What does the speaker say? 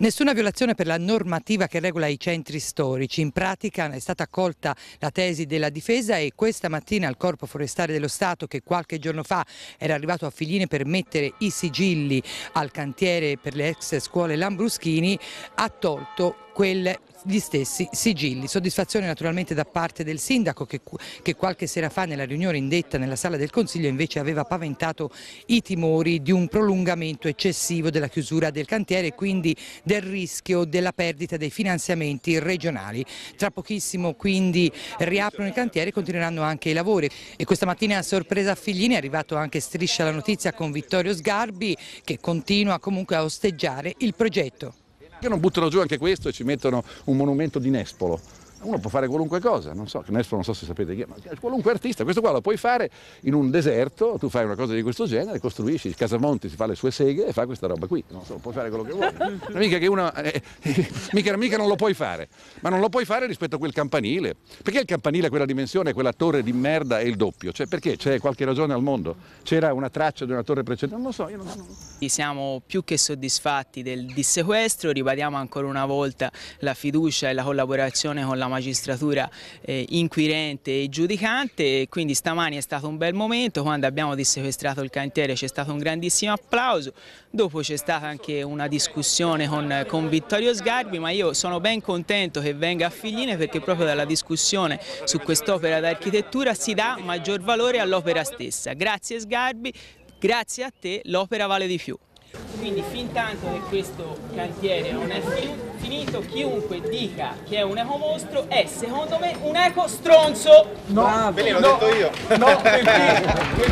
Nessuna violazione per la normativa che regola i centri storici. In pratica è stata accolta la tesi della difesa e questa mattina al Corpo Forestale dello Stato che qualche giorno fa era arrivato a Figline per mettere i sigilli al cantiere per le ex scuole Lambruschini ha tolto gli stessi sigilli. Soddisfazione naturalmente da parte del sindaco che, che qualche sera fa nella riunione indetta nella sala del Consiglio invece aveva paventato i timori di un prolungamento eccessivo della chiusura del cantiere e quindi del rischio della perdita dei finanziamenti regionali. Tra pochissimo quindi riaprono i cantieri e continueranno anche i lavori e questa mattina a sorpresa a Figlini è arrivato anche Striscia la notizia con Vittorio Sgarbi che continua comunque a osteggiare il progetto. Che non buttano giù anche questo e ci mettono un monumento di Nespolo uno può fare qualunque cosa, non so, Cnespo non so se sapete chi è, ma qualunque artista, questo qua lo puoi fare in un deserto, tu fai una cosa di questo genere, costruisci, il Casamonti si fa le sue seghe e fa questa roba qui, non so, puoi fare quello che vuoi, mica, che uno, eh, eh, mica, mica non lo puoi fare, ma non lo puoi fare rispetto a quel campanile, perché il campanile ha quella dimensione, quella torre di merda e il doppio, cioè perché c'è qualche ragione al mondo, c'era una traccia di una torre precedente, non lo so, io non so. Siamo più che soddisfatti del dissequestro, ribadiamo ancora una volta la fiducia e la collaborazione con la magistratura eh, inquirente e giudicante, e quindi stamani è stato un bel momento, quando abbiamo dissequestrato il cantiere c'è stato un grandissimo applauso, dopo c'è stata anche una discussione con, con Vittorio Sgarbi, ma io sono ben contento che venga a Figline perché proprio dalla discussione su quest'opera d'architettura si dà maggior valore all'opera stessa. Grazie Sgarbi, grazie a te l'opera vale di più. Quindi fin tanto che questo cantiere non è finito, chiunque dica che è un eco mostro è secondo me un eco stronzo. No, ve l'ho no, detto io. No, perché,